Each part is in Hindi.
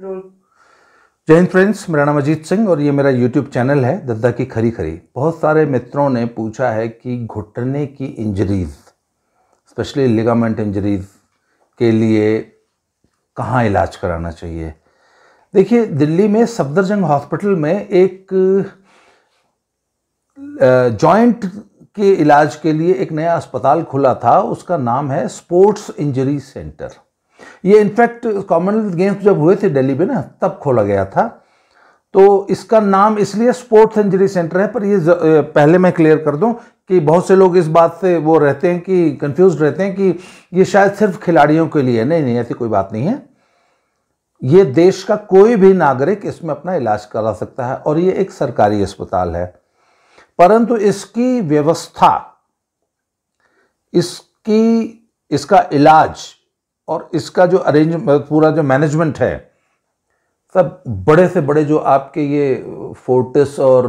जय हिंद फ्रेंड्स मेरा नाम अजीत सिंह और ये मेरा यूट्यूब चैनल है दद्दा की खरी खरी बहुत सारे मित्रों ने पूछा है कि घुटने की इंजरीज स्पेशली लिगामेंट इंजरीज के लिए कहाँ इलाज कराना चाहिए देखिए दिल्ली में सफदरजंग हॉस्पिटल में एक जॉइंट के इलाज के लिए एक नया अस्पताल खुला था उसका नाम है स्पोर्ट्स इंजरी सेंटर ये इनफैक्ट कॉमनवेल्थ गेम्स जब हुए थे दिल्ली में ना तब खोला गया था तो इसका नाम इसलिए स्पोर्ट्स इंजरी सेंटर है पर ये पहले मैं क्लियर कर दूं कि बहुत से लोग इस बात से वो रहते हैं कि कंफ्यूज रहते हैं कि ये शायद सिर्फ खिलाड़ियों के लिए नहीं नहीं ऐसी कोई बात नहीं है ये देश का कोई भी नागरिक इसमें अपना इलाज करा सकता है और ये एक सरकारी अस्पताल है परंतु इसकी व्यवस्था इसकी इसका इलाज और इसका जो अरेंज पूरा जो मैनेजमेंट है सब बड़े से बड़े जो आपके ये फोर्टिस और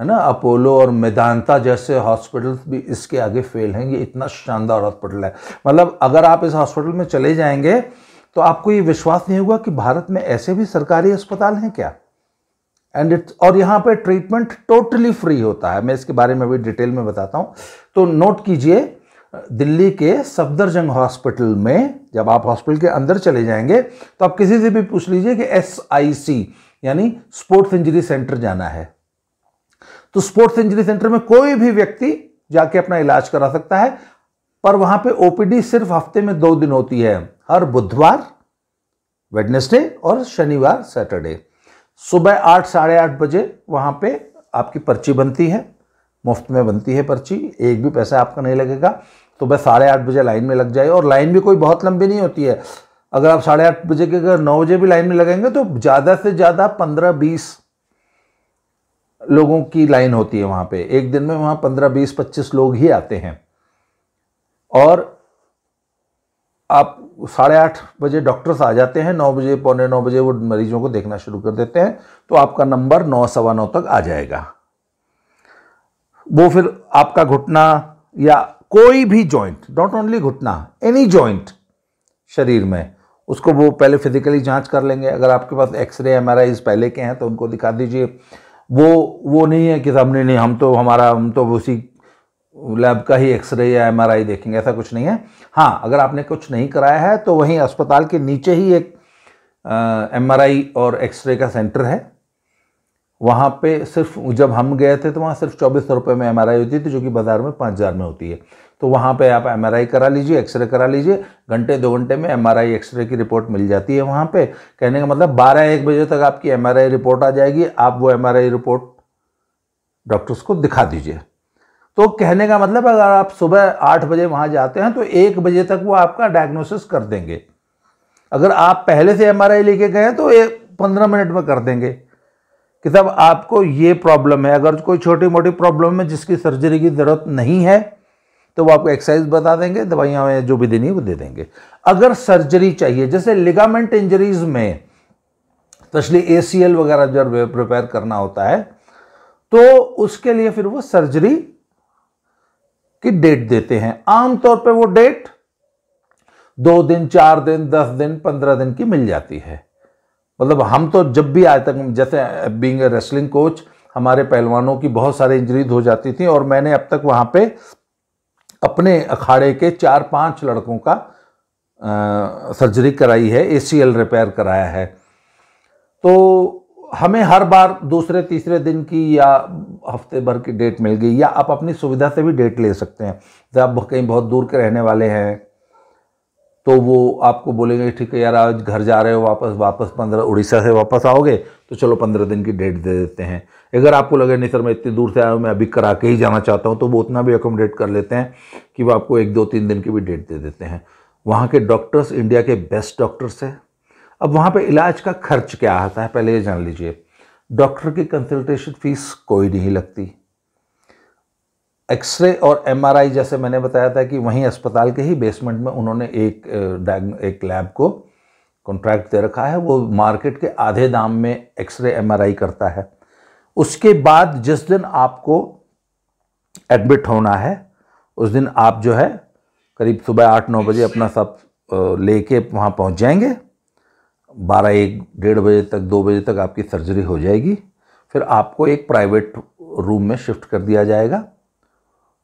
है ना अपोलो और मेदांता जैसे हॉस्पिटल्स भी इसके आगे फेल हैं ये इतना शानदार हॉस्पिटल है मतलब अगर आप इस हॉस्पिटल में चले जाएंगे तो आपको ये विश्वास नहीं होगा कि भारत में ऐसे भी सरकारी अस्पताल हैं क्या एंड इट्स और यहाँ पे ट्रीटमेंट टोटली फ्री होता है मैं इसके बारे में भी डिटेल में बताता हूँ तो नोट कीजिए दिल्ली के सफदरजंग हॉस्पिटल में जब आप हॉस्पिटल के अंदर चले जाएंगे तो आप किसी से भी पूछ लीजिए कि एस आई सी यानी स्पोर्ट्स इंजरी सेंटर जाना है तो स्पोर्ट्स इंजरी सेंटर में कोई भी व्यक्ति जाके अपना इलाज करा सकता है पर वहां पे ओपीडी सिर्फ हफ्ते में दो दिन होती है हर बुधवार वेडनेसडे और शनिवार सैटरडे सुबह आठ साढ़े आठ बजे वहां पे आपकी पर्ची बनती है मुफ्त में बनती है पर्ची एक भी पैसा आपका नहीं लगेगा तो बस साढ़े आठ बजे लाइन में लग जाए और लाइन भी कोई बहुत लंबी नहीं होती है अगर आप साढ़े आठ बजे के अगर नौ बजे भी लाइन में लगेंगे तो ज़्यादा से ज़्यादा पंद्रह बीस लोगों की लाइन होती है वहाँ पे एक दिन में वहाँ पंद्रह बीस पच्चीस लोग ही आते हैं और आप साढ़े आठ बजे डॉक्टर्स आ जाते हैं नौ बजे पौने नौ बजे वो मरीजों को देखना शुरू कर देते हैं तो आपका नंबर नौ सवा नौ तक आ जाएगा वो फिर आपका घुटना या कोई भी जॉइंट नॉट ओनली घुटना एनी जॉइंट शरीर में उसको वो पहले फिजिकली जांच कर लेंगे अगर आपके पास एक्सरे एम आर पहले के हैं तो उनको दिखा दीजिए वो वो नहीं है कि सामने नहीं हम तो हमारा हम तो उसी लैब का ही एक्सरे या एम देखेंगे ऐसा कुछ नहीं है हाँ अगर आपने कुछ नहीं कराया है तो वहीं अस्पताल के नीचे ही एक एम और एक्सरे का सेंटर है वहाँ पे सिर्फ जब हम गए थे तो वहाँ सिर्फ चौबीस सौ रुपये में एम होती थी जो कि बाज़ार में पाँच हज़ार में होती है तो वहाँ पे आप एम करा लीजिए एक्सरे करा लीजिए घंटे दो घंटे में एम एक्सरे की रिपोर्ट मिल जाती है वहाँ पे कहने का मतलब बारह एक बजे तक आपकी एम रिपोर्ट आ जाएगी आप वो एम रिपोर्ट डॉक्टर्स को दिखा दीजिए तो कहने का मतलब अगर आप सुबह आठ बजे वहाँ जाते हैं तो एक बजे तक वो आपका डायग्नोसिस कर देंगे अगर आप पहले से एम लेके गए तो पंद्रह मिनट में कर देंगे कि साहब आपको ये प्रॉब्लम है अगर कोई छोटी मोटी प्रॉब्लम है जिसकी सर्जरी की ज़रूरत नहीं है तो वो आपको एक्सरसाइज बता देंगे दवाइयाँ जो भी देनी है वो दे देंगे अगर सर्जरी चाहिए जैसे लिगामेंट इंजरीज में स्पेशली ए सी एल वगैरह जब प्रिपेयर करना होता है तो उसके लिए फिर वो सर्जरी की डेट देते हैं आमतौर पर वो डेट दो दिन चार दिन दस दिन पंद्रह दिन की मिल जाती है मतलब हम तो जब भी आज तक जैसे बींग ए रेसलिंग कोच हमारे पहलवानों की बहुत सारी इंजरीज हो जाती थी और मैंने अब तक वहाँ पे अपने अखाड़े के चार पांच लड़कों का आ, सर्जरी कराई है एसीएल रिपेयर कराया है तो हमें हर बार दूसरे तीसरे दिन की या हफ्ते भर की डेट मिल गई या आप अपनी सुविधा से भी डेट ले सकते हैं जब आप कहीं बहुत दूर के रहने वाले हैं तो वो आपको बोलेंगे ठीक है यार आज घर जा रहे हो वापस वापस पंद्रह उड़ीसा से वापस आओगे तो चलो पंद्रह दिन की डेट दे देते हैं अगर आपको लगे नहीं सर मैं इतनी दूर से आया हूँ मैं अभी करा के ही जाना चाहता हूँ तो वो उतना भी एकोमोडेट कर लेते हैं कि वो आपको एक दो तीन दिन की भी डेट दे देते हैं वहाँ के डॉक्टर्स इंडिया के बेस्ट डॉक्टर्स हैं अब वहाँ पर इलाज का खर्च क्या आता है पहले ये जान लीजिए डॉक्टर की कंसल्टेशन फ़ीस कोई नहीं लगती एक्सरे और एमआरआई जैसे मैंने बताया था कि वहीं अस्पताल के ही बेसमेंट में उन्होंने एक एक लैब को कॉन्ट्रैक्ट दे रखा है वो मार्केट के आधे दाम में एक्सरे एमआरआई करता है उसके बाद जिस दिन आपको एडमिट होना है उस दिन आप जो है करीब सुबह आठ नौ बजे अपना सब लेके वहाँ पहुँच जाएंगे बारह एक डेढ़ बजे तक दो बजे तक आपकी सर्जरी हो जाएगी फिर आपको एक प्राइवेट रूम में शिफ्ट कर दिया जाएगा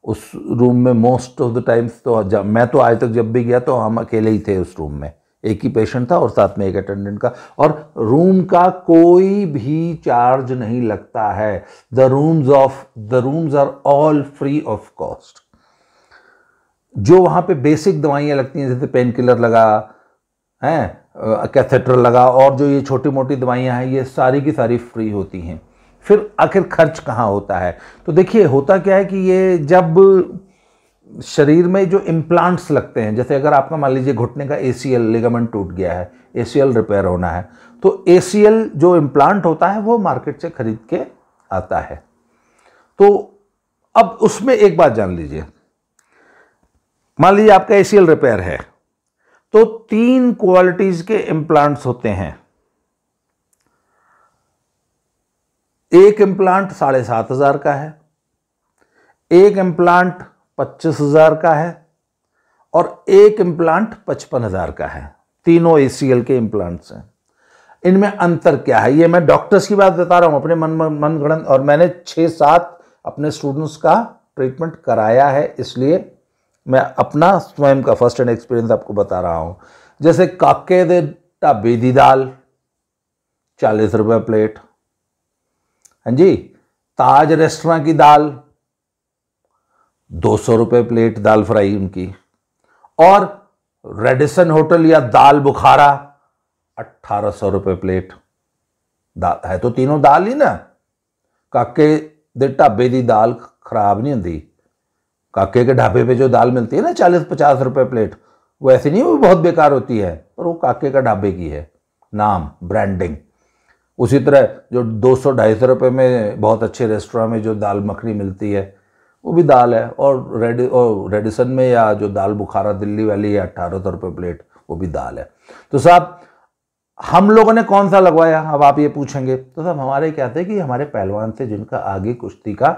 उस रूम में मोस्ट ऑफ द टाइम्स तो जब मैं तो आज तक जब भी गया तो हम अकेले ही थे उस रूम में एक ही पेशेंट था और साथ में एक अटेंडेंट का और रूम का कोई भी चार्ज नहीं लगता है the rooms of the rooms are all free of cost जो वहाँ पे बेसिक दवाइयाँ लगती हैं जैसे पेन किलर लगा हैं कैथेटर लगा और जो ये छोटी मोटी दवाइयाँ हैं ये सारी की सारी फ्री होती हैं फिर आखिर खर्च कहाँ होता है तो देखिए होता क्या है कि ये जब शरीर में जो इम्प्लांट्स लगते हैं जैसे अगर आपका मान लीजिए घुटने का ए सी लिगामेंट टूट गया है ए रिपेयर होना है तो ए जो इम्प्लांट होता है वो मार्केट से ख़रीद के आता है तो अब उसमें एक बात जान लीजिए मान लीजिए आपका ए रिपेयर है तो तीन क्वालिटीज़ के इम्प्लांट्स होते हैं एक इम्प्लांट साढ़े सात हज़ार का है एक इम्प्लांट पच्चीस हज़ार का है और एक इम्प्लांट पचपन हज़ार का है तीनों ए के इम्प्लांट्स हैं इनमें अंतर क्या है ये मैं डॉक्टर्स की बात बता रहा हूं अपने मन मन गणन और मैंने छह सात अपने स्टूडेंट्स का ट्रीटमेंट कराया है इसलिए मैं अपना स्वयं का फर्स्ट एंड एक्सपीरियंस आपको बता रहा हूं जैसे काके दे ढाबे दाल चालीस रुपए प्लेट हाँ जी ताज रेस्टोरेंट की दाल दो सौ रुपये प्लेट दाल फ्राई उनकी और रेडिसन होटल या दाल बुखारा अट्ठारह सौ रुपये प्लेट दाल है तो तीनों दाल ही ना काके दे ढाबे की दाल खराब नहीं ਹੁੰਦੀ काके के ढाबे पे जो दाल मिलती है ना चालीस पचास रुपए प्लेट वो ऐसी नहीं वो बहुत बेकार होती है पर वो काके का ढाबे की है नाम ब्रांडिंग उसी तरह जो दो सौ ढाई सौ रुपये में बहुत अच्छे रेस्टोरेंट में जो दाल मखनी मिलती है वो भी दाल है और रेड और रेडिसन में या जो दाल बुखारा दिल्ली वाली है अट्ठारह सौ रुपये प्लेट वो भी दाल है तो साहब हम लोगों ने कौन सा लगवाया अब आप ये पूछेंगे तो साहब हमारे क्या थे कि हमारे पहलवान थे जिनका आगे कुश्ती का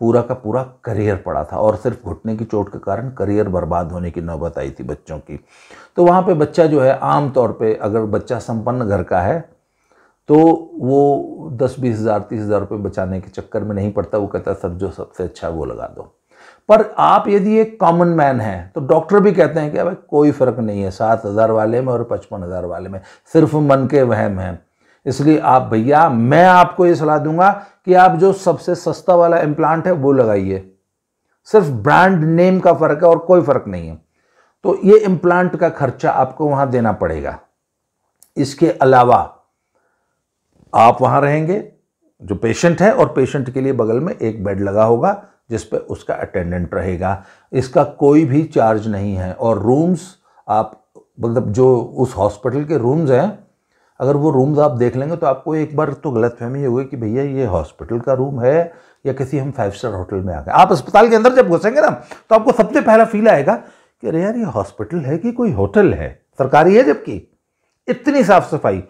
पूरा का पूरा करियर पड़ा था और सिर्फ घुटने की चोट के कारण करियर बर्बाद होने की नौबत आई थी बच्चों की तो वहाँ पे बच्चा जो है आम तौर पे अगर बच्चा संपन्न घर का है तो वो दस बीस हज़ार तीस हज़ार रुपये बचाने के चक्कर में नहीं पड़ता वो कहता सर जो सबसे अच्छा वो लगा दो पर आप यदि एक कॉमन मैन है तो डॉक्टर भी कहते हैं कि भाई कोई फ़र्क नहीं है सात हज़ार वाले में और पचपन हज़ार वाले में सिर्फ मन के वहम हैं इसलिए आप भैया मैं आपको ये सलाह दूंगा कि आप जो सबसे सस्ता वाला इम्प्लांट है वो लगाइए सिर्फ ब्रांड नेम का फ़र्क है और कोई फ़र्क नहीं है तो ये इम्प्लांट का खर्चा आपको वहाँ देना पड़ेगा इसके अलावा आप वहां रहेंगे जो पेशेंट है और पेशेंट के लिए बगल में एक बेड लगा होगा जिस पे उसका अटेंडेंट रहेगा इसका कोई भी चार्ज नहीं है और रूम्स आप मतलब जो उस हॉस्पिटल के रूम्स हैं अगर वो रूम्स आप देख लेंगे तो आपको एक बार तो गलत फहमी होगी कि भैया ये हॉस्पिटल का रूम है या किसी हम फाइव स्टार होटल में आ गए आप अस्पताल के अंदर जब घुसेंगे ना तो आपको सबसे पहला फील आएगा कि अरे यार ये हॉस्पिटल है कि कोई होटल है सरकारी है जबकि इतनी साफ सफाई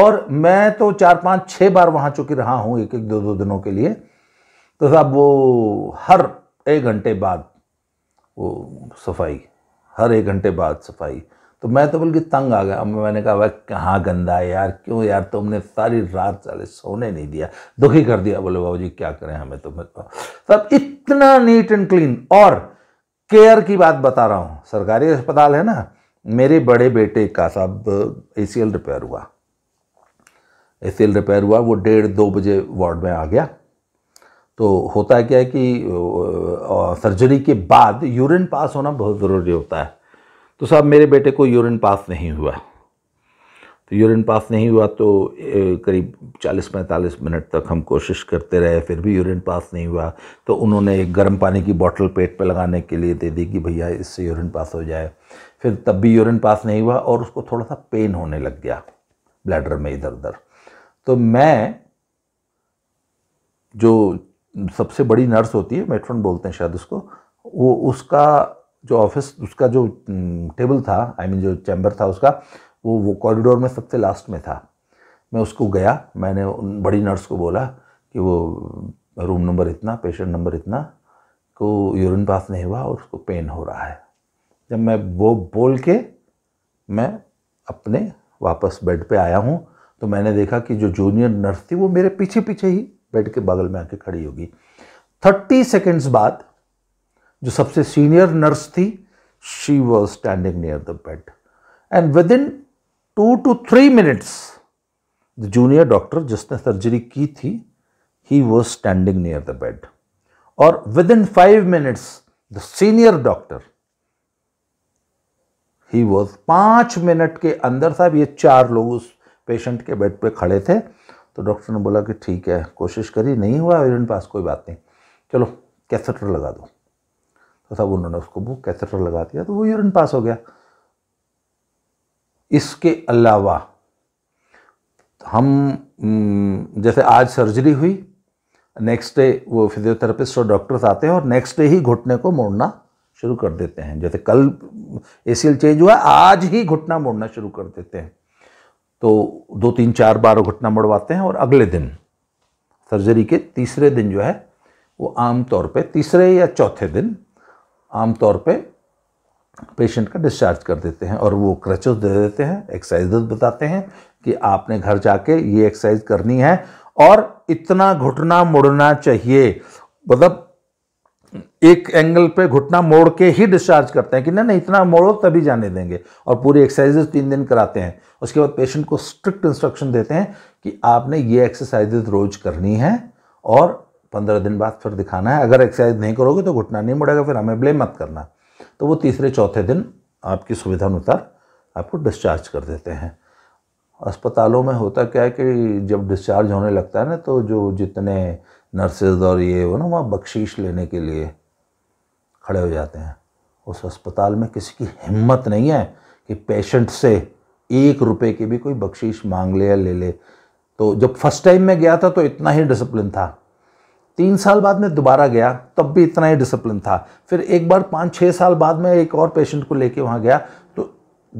और मैं तो चार पाँच छः बार वहाँ चुकी रहा हूँ एक एक दो दो दिनों के लिए तो साहब वो हर एक घंटे बाद वो सफाई हर एक घंटे बाद सफाई तो मैं तो बल्कि तंग आ गया मैंने कहा भाई कहाँ गंदा है यार क्यों यार तुमने सारी रात साले सोने नहीं दिया दुखी कर दिया बोले बाबू जी क्या करें हमें तो सब इतना नीट एंड क्लीन और केयर की बात बता रहा हूँ सरकारी अस्पताल है ना मेरे बड़े बेटे का साहब ए रिपेयर हुआ सेल रिपेयर हुआ वो डेढ़ दो बजे वार्ड में आ गया तो होता है क्या है कि सर्जरी के बाद यूरिन पास होना बहुत ज़रूरी होता है तो साहब मेरे बेटे को यूरिन पास नहीं हुआ तो यूरिन पास नहीं हुआ तो करीब 40-45 मिनट तक हम कोशिश करते रहे फिर भी यूरिन पास नहीं हुआ तो उन्होंने एक गर्म पानी की बोतल पेट पे लगाने के लिए दे दी कि भैया इससे यूरिन पास हो जाए फिर तब भी यूरिन पास नहीं हुआ और उसको थोड़ा सा पेन होने लग गया ब्लैडर में इधर उधर तो मैं जो सबसे बड़ी नर्स होती है मेट्रोन बोलते हैं शायद उसको वो उसका जो ऑफिस उसका जो टेबल था आई I मीन mean जो चैम्बर था उसका वो वो कॉरिडोर में सबसे लास्ट में था मैं उसको गया मैंने उन बड़ी नर्स को बोला कि वो रूम नंबर इतना पेशेंट नंबर इतना को यूरिन पास नहीं हुआ और उसको पेन हो रहा है जब मैं वो बोल के मैं अपने वापस बेड पे आया हूँ तो मैंने देखा कि जो जूनियर नर्स थी वो मेरे पीछे पीछे ही बेड के बगल में आके खड़ी होगी थर्टी सेकेंड्स बाद जो सबसे सीनियर नर्स थी she was standing near the bed and within two two three minutes the junior doctor जिसने सर्जरी की थी he was standing near the bed और within five minutes the senior doctor he was पांच मिनट के अंदर साहब ये चार लोग उस पेशेंट के बेड पे खड़े थे तो डॉक्टर ने बोला कि ठीक है कोशिश करी नहीं हुआ यूरिन पास कोई बात नहीं चलो कैथेटर लगा दो तो सब उन्होंने उसको वो कैथेटर लगा दिया तो वो यूरिन पास हो गया इसके अलावा हम जैसे आज सर्जरी हुई नेक्स्ट डे वो फिजियोथेरेपिस्ट और डॉक्टर्स आते हैं और नेक्स्ट डे ही घुटने को मोड़ना शुरू कर देते हैं जैसे कल एसीएल चेंज हुआ आज ही घुटना मोड़ना शुरू कर देते हैं तो दो तीन चार बार घुटना मुड़वाते हैं और अगले दिन सर्जरी के तीसरे दिन जो है वो आमतौर पे तीसरे या चौथे दिन आमतौर पे पेशेंट का डिस्चार्ज कर देते हैं और वो क्रचेस दे देते हैं एक्सरसाइज बताते हैं कि आपने घर जाके ये एक्सरसाइज करनी है और इतना घुटना मुड़ना चाहिए मतलब एक एंगल पे घुटना मोड़ के ही डिस्चार्ज करते हैं कि नहीं नहीं इतना मोड़ो तभी जाने देंगे और पूरी एक्सरसाइजेज तीन दिन कराते हैं उसके बाद पेशेंट को स्ट्रिक्ट इंस्ट्रक्शन देते हैं कि आपने ये एक्सरसाइजेज रोज करनी है और पंद्रह दिन बाद फिर दिखाना है अगर एक्सरसाइज नहीं करोगे तो घुटना नहीं मुड़ेगा फिर हमें ब्लेम मत करना तो वो तीसरे चौथे दिन आपकी सुविधा अनुसार आपको डिस्चार्ज कर देते हैं अस्पतालों में होता क्या है कि जब डिस्चार्ज होने लगता है ना तो जो जितने नर्सेज और ये वो ना वहाँ बख्शीश लेने के लिए खड़े हो जाते हैं उस अस्पताल में किसी की हिम्मत नहीं है कि पेशेंट से एक रुपए की भी कोई बख्शीश मांग ले या ले ले तो जब फर्स्ट टाइम मैं गया था तो इतना ही डिसिप्लिन था तीन साल बाद मैं दोबारा गया तब भी इतना ही डिसिप्लिन था फिर एक बार पाँच छः साल बाद में एक और पेशेंट को लेके वहाँ गया तो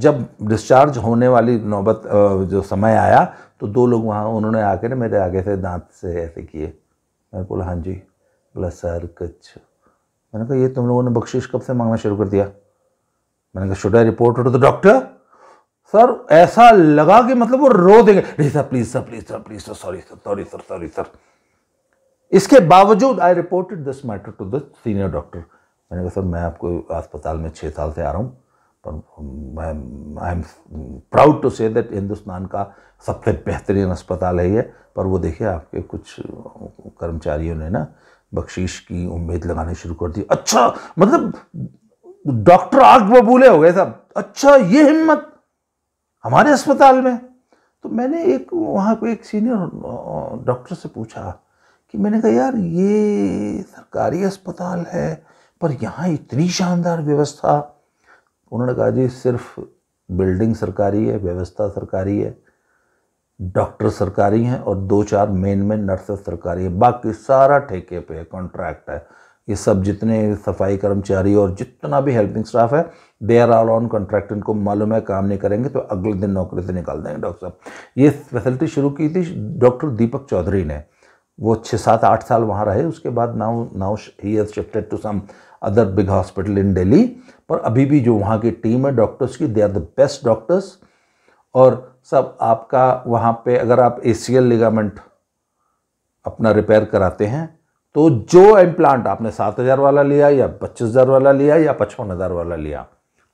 जब डिस्चार्ज होने वाली नौबत जो समय आया तो दो लोग वहाँ उन्होंने आके ना मेरे आगे से दांत से ऐसे किए मैंने बोला हाँ जी बोला सर कुछ मैंने कहा ये तुम लोगों ने बख्शिश कब से मांगना शुरू कर दिया मैंने कहा should I report to the doctor sir ऐसा लगा कि मतलब वो रो देंगे नहीं sir please sir please sir please sir sorry sir sorry sir sorry sir इसके बावजूद I reported this matter to the senior doctor मैंने कहा सर मैं आपको अस्पताल में छः साल से आ रहा हूँ पर I am proud to say that Hindustan का सबसे बेहतरीन अस्पताल है ये पर वो देखिए आपके कुछ कर्मचारियों ने ना बख्शीश की उम्मीद लगानी शुरू कर दी अच्छा मतलब डॉक्टर आग बबूले हो गए साहब अच्छा ये हिम्मत हमारे अस्पताल में तो मैंने एक वहाँ पे एक सीनियर डॉक्टर से पूछा कि मैंने कहा यार ये सरकारी अस्पताल है पर यहाँ इतनी शानदार व्यवस्था उन्होंने कहा जी सिर्फ बिल्डिंग सरकारी है व्यवस्था सरकारी है डॉक्टर सरकारी हैं और दो चार मेन मेन नर्सेस सरकारी हैं बाकी सारा ठेके पे है कॉन्ट्रैक्ट है ये सब जितने सफाई कर्मचारी और जितना भी हेल्पिंग स्टाफ है they are all on contract इनको मालूम है काम नहीं करेंगे तो अगले दिन नौकरी से निकाल देंगे डॉक्टर साहब ये फैसिलिटी शुरू की थी डॉक्टर दीपक चौधरी ने वो छः सात आठ साल वहाँ रहे उसके बाद now now he has shifted to some other big hospital in Delhi पर अभी भी जो वहाँ की टीम है डॉक्टर्स की they are the best doctors और सब आपका वहाँ पे अगर आप ए लिगामेंट अपना रिपेयर कराते हैं तो जो इम्प्लांट आपने सात हज़ार वाला लिया या पच्चीस हज़ार वाला लिया या पचपन हज़ार वाला लिया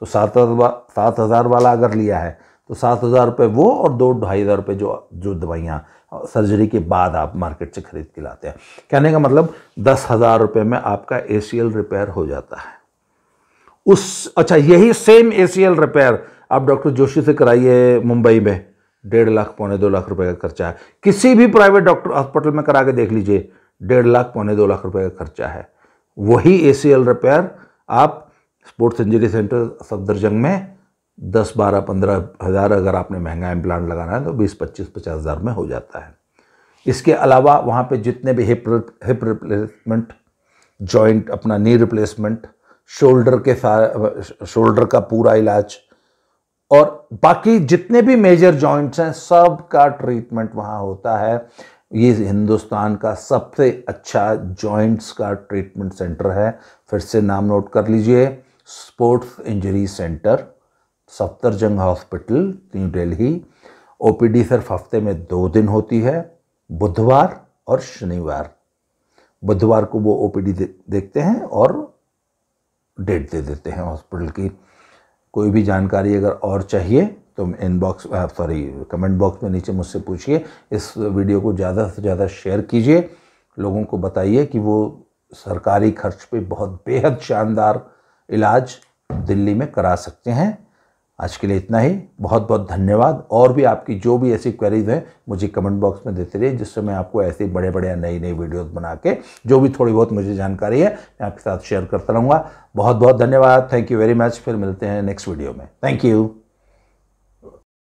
तो सात सात हज़ार वाला अगर लिया है तो सात हज़ार रुपये वो और दो ढाई हज़ार रुपये जो जो दवाइयाँ सर्जरी के बाद आप मार्केट से ख़रीद के लाते हैं कहने का मतलब दस हज़ार रुपये में आपका ए रिपेयर हो जाता है उस अच्छा यही सेम ए रिपेयर आप डॉक्टर जोशी से कराइए मुंबई में डेढ़ लाख पौने दो लाख रुपए का खर्चा है किसी भी प्राइवेट डॉक्टर हॉस्पिटल में करा के देख लीजिए डेढ़ लाख पौने दो लाख रुपए का खर्चा है वही ए रिपेयर आप स्पोर्ट्स इंजरी सेंटर सफदरजंग में दस बारह पंद्रह हज़ार अगर आपने महंगा इम्प्लांट लगाना है तो बीस पच्चीस पचास हज़ार में हो जाता है इसके अलावा वहाँ पे जितने भी हिप हिप रिप्लेसमेंट जॉइंट अपना नी रिप्लेसमेंट शोल्डर के शोल्डर का पूरा इलाज और बाकी जितने भी मेजर जॉइंट्स हैं सब का ट्रीटमेंट वहाँ होता है ये हिंदुस्तान का सबसे अच्छा जॉइंट्स का ट्रीटमेंट सेंटर है फिर से नाम नोट कर लीजिए sports injury centre Safdarjung hospital new Delhi OPD सिर्फ हफ्ते में दो दिन होती है बुधवार और शनिवार बुधवार को वो ओपीडी दे, देखते हैं और डेट दे देते हैं हॉस्पिटल की कोई भी जानकारी अगर और चाहिए तो इनबॉक्स सॉरी कमेंट बॉक्स में नीचे मुझसे पूछिए इस वीडियो को ज़्यादा से ज़्यादा शेयर कीजिए लोगों को बताइए कि वो सरकारी खर्च पे बहुत बेहद शानदार इलाज दिल्ली में करा सकते हैं आज के लिए इतना ही बहुत बहुत धन्यवाद और भी आपकी जो भी ऐसी क्वेरीज हैं मुझे कमेंट बॉक्स में देते रहिए जिससे मैं आपको ऐसे बड़े बड़े नई नई वीडियोस बना के जो भी थोड़ी बहुत मुझे जानकारी है मैं आपके साथ शेयर करता रहूँगा बहुत बहुत धन्यवाद थैंक यू वेरी मच फिर मिलते हैं नेक्स्ट वीडियो में थैंक यू